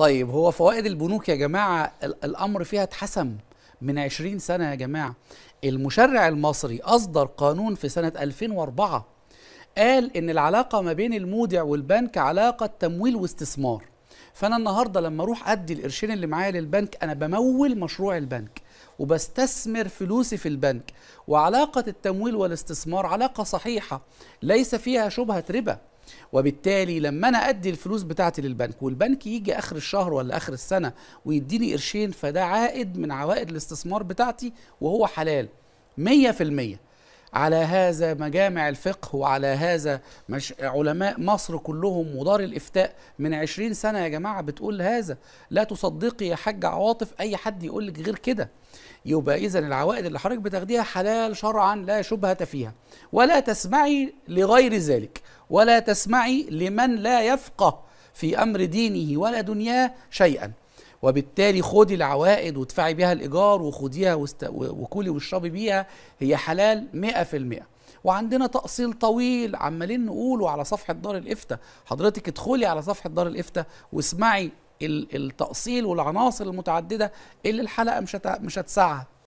طيب هو فوائد البنوك يا جماعه الامر فيها اتحسم من 20 سنه يا جماعه المشرع المصري اصدر قانون في سنه 2004 قال ان العلاقه ما بين المودع والبنك علاقه تمويل واستثمار فانا النهارده لما اروح ادي القرشين اللي معايا للبنك انا بمول مشروع البنك وبستثمر فلوسي في البنك وعلاقه التمويل والاستثمار علاقه صحيحه ليس فيها شبهه ربا وبالتالي لما انا ادي الفلوس بتاعتي للبنك والبنك يجي اخر الشهر ولا اخر السنه ويديني قرشين فده عائد من عوائد الاستثمار بتاعتي وهو حلال 100% على هذا مجامع الفقه وعلى هذا مش علماء مصر كلهم ودار الافتاء من عشرين سنة يا جماعة بتقول هذا لا تصدقي يا حاج عواطف أي حد يقول لك غير كده يبقى إذا العوائد اللي حضرتك بتاخديها حلال شرعا لا شبهة فيها ولا تسمعي لغير ذلك ولا تسمعي لمن لا يفقه في أمر دينه ولا دنياه شيئا وبالتالي خدي العوائد وادفعي بيها الإيجار وخديها وست... وكلي واشربي بيها هي حلال مئة في المئة وعندنا تأصيل طويل عمالين نقوله على صفحة دار الإفتة حضرتك ادخلي على صفحة دار الإفتة واسمعي التأصيل والعناصر المتعددة اللي الحلقة مش مش هتسعها